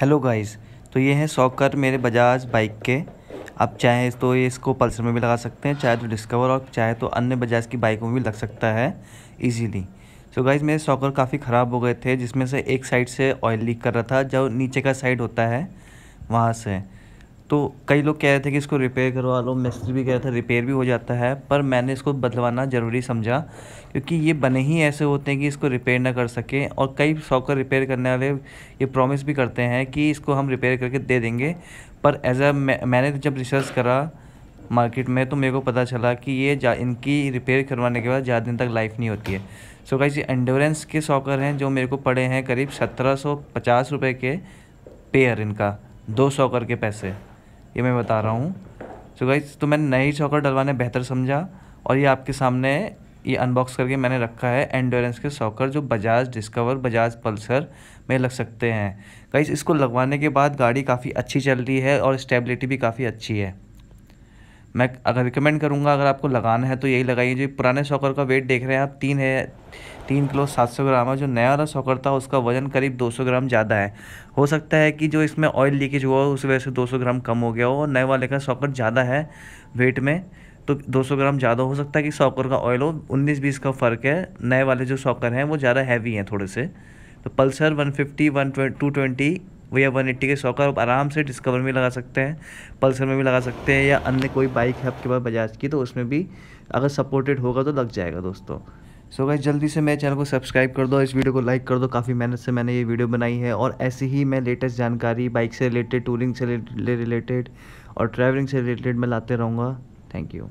hello guys तो ये हैं सॉकर मेरे बजाज बाइक के आप चाहे तो ये इसको पल्सर में भी लगा सकते हैं चाहे तो डिस्कवर और चाहे तो अन्य बजाज की बाइकों में भी लग सकता है ईजीली सो गाइज मेरे सॉकर काफ़ी ख़राब हो गए थे जिसमें से एक साइड से ऑयल लीक कर रहा था जो नीचे का साइड होता है वहाँ से तो कई लोग कह रहे थे कि इसको रिपेयर करवा लो मिस्त्री भी कह रहे थे रिपेयर भी हो जाता है पर मैंने इसको बदलवाना ज़रूरी समझा क्योंकि ये बने ही ऐसे होते हैं कि इसको रिपेयर ना कर सकें और कई शॉकर रिपेयर करने वाले ये प्रॉमिस भी करते हैं कि इसको हम रिपेयर करके दे देंगे पर एज अ मैंने जब रिसर्च करा मार्केट में तो मेरे को पता चला कि ये जा इनकी रिपेयर करवाने के बाद ज़्यादा दिन तक लाइफ नहीं होती है सो so कैसे एंडोरेंस के सॉकर हैं जो मेरे को पड़े हैं करीब सत्रह सौ पचास रुपये के पेयर इनका दो सॉकर के पैसे ये मैं बता रहा हूँ सो गाइज तो मैंने नई चॉकर डलवाने बेहतर समझा और ये आपके सामने ये अनबॉक्स करके मैंने रखा है एंडोरेंस के सॉकर जो बजाज डिस्कवर बजाज पल्सर में लग सकते हैं गाइस इसको लगवाने के बाद गाड़ी काफ़ी अच्छी चल रही है और स्टेबिलिटी भी काफ़ी अच्छी है मैं अगर रिकमेंड करूँगा अगर आपको लगाना है तो यही लगाइए जो पुराने सॉकर का वेट देख रहे हैं आप तीन है तीन किलो सात सौ ग्राम है जो नया वाला सॉकर था उसका वज़न करीब दो सौ ग्राम ज़्यादा है हो सकता है कि जो इसमें ऑयल लीकेज हुआ हो उस वजह से दो सौ ग्राम कम हो गया हो और नए वाले का सॉकर ज़्यादा है वेट में तो दो सौ ग्राम ज़्यादा हो सकता है कि सॉकर का ऑयल हो उन्नीस बीस का फ़र्क है नए वाले जो सॉकर हैं वो ज़्यादा हैवी हैं थोड़े से तो Pulsar one one fifty two twenty भैया वन एट्टी के सॉकर आप आराम से डिस्कवर में लगा सकते हैं पल्सर में भी लगा सकते हैं या अन्य कोई बाइक है आपके पास बजाज की तो उसमें भी अगर सपोर्टेड होगा तो लग जाएगा दोस्तों सो so गाइज जल्दी से मेरे चैनल को सब्सक्राइब कर दो इस वीडियो को लाइक कर दो काफ़ी मेहनत से मैंने ये वीडियो बनाई है और ऐसी ही मैं लेटेस्ट जानकारी बाइक से रिलेटेड टूरिंग से रिलेटेड और ट्रैवलिंग से रिलेटेड मैं लाते रहूँगा थैंक यू